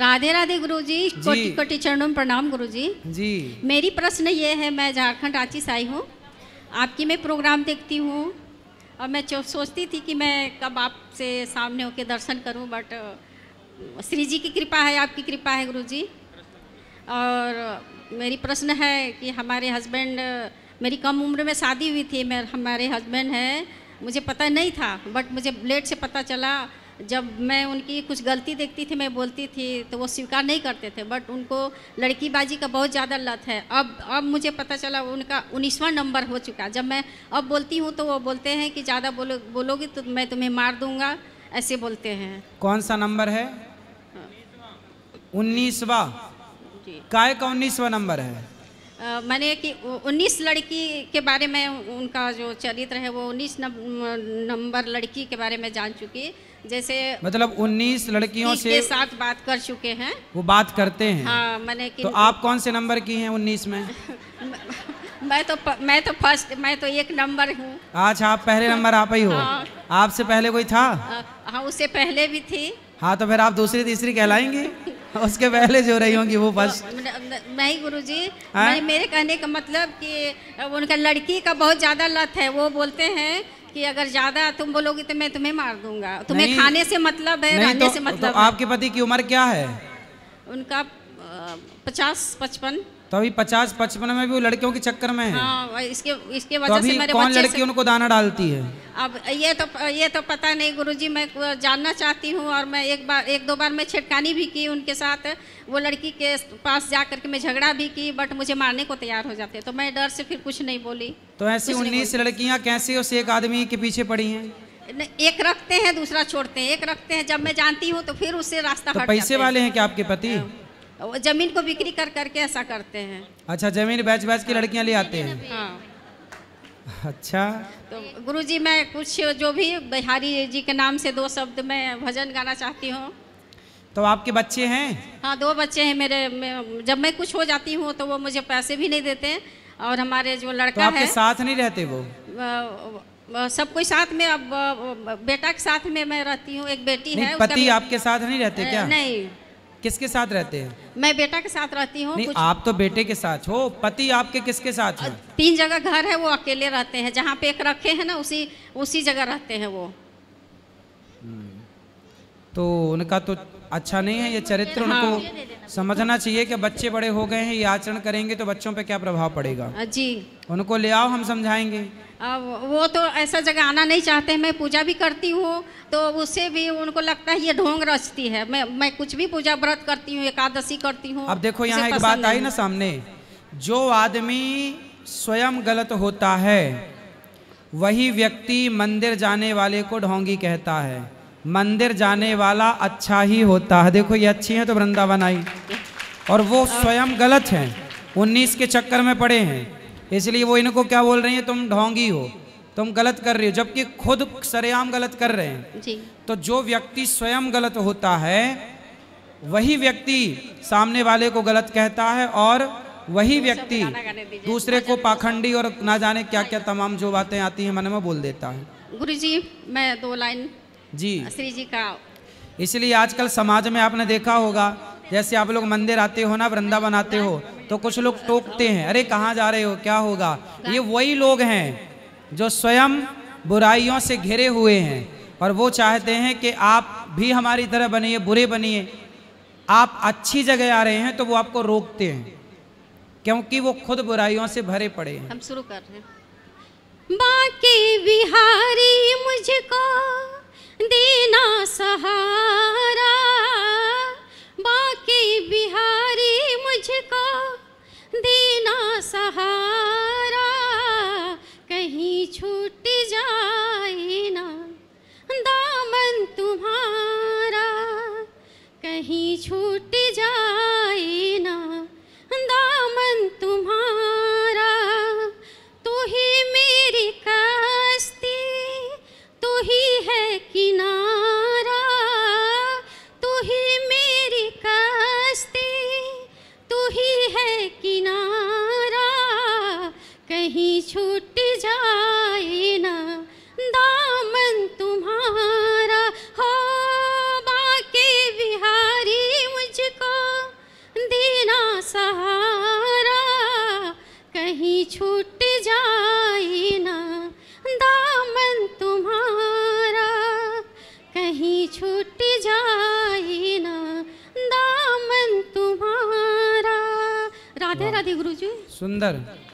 राधे राधे गुरुजी कोटि कोटि चरणों प्रणाम गुरुजी जी मेरी प्रश्न ये है मैं झारखंड रांची से आई हूँ आपकी मैं प्रोग्राम देखती हूँ और मैं सोचती थी कि मैं कब आपसे सामने होकर दर्शन करूँ बट श्री जी की कृपा है आपकी कृपा है गुरु जी और मेरी प्रश्न है कि हमारे हस्बैंड मेरी कम उम्र में शादी हुई थी मेरे हमारे हस्बैंड हैं मुझे पता नहीं था बट मुझे लेट से पता चला जब मैं उनकी कुछ गलती देखती थी मैं बोलती थी तो वो स्वीकार नहीं करते थे बट उनको लड़कीबाजी का बहुत ज़्यादा लत है अब अब मुझे पता चला उनका उन्नीसवां नंबर हो चुका जब मैं अब बोलती हूँ तो वो बोलते हैं कि ज़्यादा बोलो बोलोगी तो मैं तुम्हें मार दूँगा ऐसे बोलते हैं कौन सा नंबर है उन्नीसवा काय का उन्नीसवा नंबर है मैंने कि उन्नीस लड़की के बारे में उनका जो चरित्र है वो उन्नीस नंबर लड़की के बारे में जान चुकी जैसे मतलब 19 लड़कियों से के साथ बात कर चुके हैं वो बात करते हैं हाँ मैंने तो आप कौन से नंबर की हैं 19 में मैं तो मैं तो फर्स्ट मैं तो एक नंबर हूँ अच्छा आप पहले नंबर आप ही हो हाँ। आपसे पहले कोई था हाँ, हाँ उससे पहले भी थी हाँ तो फिर आप दूसरी तीसरी कहलाएंगे उसके पहले जो रही होंगी वो बस नहीं गुरु जी मेरे कहने का मतलब कि उनका लड़की का बहुत ज्यादा लत है वो बोलते हैं कि अगर ज्यादा तुम बोलोगी तो मैं तुम्हें मार दूंगा तुम्हें खाने से मतलब है नहीं, तो, से मतलब तो आपके पति की उम्र क्या है उनका पचास पचपन तो अभी पचास पचपन में भी वो लड़कियों के चक्कर में है हाँ, इसके इसके तो वजह तो से मेरे कौन लड़की उनको दाना डालती है अब ये तो ये तो पता नहीं गुरुजी मैं जानना चाहती हूँ और मैं एक बार एक दो बार मैं छिटकानी भी की उनके साथ वो लड़की के पास जा करके मैं झगड़ा भी की बट मुझे मारने को तैयार हो जाते तो मैं डर से फिर कुछ नहीं बोली तो ऐसी उन्नीस लड़कियाँ कैसे उस एक आदमी के पीछे पड़ी हैं एक रखते हैं दूसरा छोड़ते हैं एक रखते हैं जब मैं जानती हूँ तो फिर उससे रास्ता तो पैसे वाले हैं क्या आपके पति हाँ। वो जमीन को बिक्री कर करके ऐसा करते हैं अच्छा जमीन बेच बेच के लड़कियां ले आते हैं हाँ। अच्छा तो गुरुजी मैं कुछ जो भी बिहारी जी के नाम से दो शब्द में भजन गाना चाहती हूँ तो आपके बच्चे हैं हाँ दो बच्चे हैं मेरे मैं, जब मैं कुछ हो जाती हूँ तो वो मुझे पैसे भी नहीं देते और हमारे जो लड़का तो आपके है साथ नहीं रहते वो सब कोई साथ में अब बेटा के साथ में मैं रहती हूँ एक बेटी है पति आपके साथ नहीं रहते क्या नहीं किसके साथ रहते हैं मैं बेटा के साथ रहती हूँ आप तो बेटे के साथ हो पति आपके किसके साथ है तीन जगह घर है वो अकेले रहते हैं जहाँ पे एक रखे हैं ना उसी उसी जगह रहते हैं वो तो उनका तो अच्छा नहीं है ये चरित्र हाँ। उनको समझना चाहिए कि बच्चे बड़े हो गए हैं ये आचरण करेंगे तो बच्चों पे क्या प्रभाव पड़ेगा जी उनको ले आओ हम समझाएंगे अब वो तो ऐसा जगह आना नहीं चाहते मैं पूजा भी करती हूँ तो उससे भी उनको लगता है ये ढोंग रचती है मैं मैं कुछ भी पूजा व्रत करती हूँ एकादशी करती हूँ अब देखो यहाँ एक बात आई ना सामने जो आदमी स्वयं गलत होता है वही व्यक्ति मंदिर जाने वाले को ढोंगी कहता है मंदिर जाने वाला अच्छा ही होता है देखो ये अच्छी है तो वृंदावन आई और वो स्वयं गलत है उन्नीस के चक्कर में पड़े हैं इसलिए वो इनको क्या बोल रही है तुम ढोंगी हो तुम गलत कर रहे हो जबकि खुद सरेआम गलत कर रहे हैं जी। तो जो व्यक्ति स्वयं गलत होता है वही व्यक्ति सामने वाले को गलत कहता है और वही व्यक्ति दूसरे को अच्छा। पाखंडी और ना जाने क्या क्या तमाम जो बातें आती हैं मन में बोल देता है गुरु जी मैं दो लाइन जी श्री जी का इसलिए आजकल समाज में आपने देखा होगा जैसे आप लोग मंदिर आते हो ना वृंदावन आते हो तो कुछ लोग टोकते हैं अरे कहाँ जा रहे हो क्या होगा ये वही लोग हैं जो स्वयं बुराइयों से घिरे हुए हैं और वो चाहते हैं कि आप भी हमारी तरह बनिए बुरे बनिए आप अच्छी जगह आ रहे हैं तो वो आपको रोकते हैं क्योंकि वो खुद बुराइयों से भरे पड़े हैं हम शुरू कर रहे हैं बाकी बिहारी मुझको छूट जाए ना दामन तुम्हारा तू तो ही मेरी कश्ती तू तो ही है किनारा तू तो ही मेरी कश्ती तू ही है किनारा कहीं छूट जाए सहारा कहीं छूट जाए ना दामन तुम्हारा कहीं छूट जाए ना दामन तुम्हारा राधे राधे गुरु गुरुजी सुंदर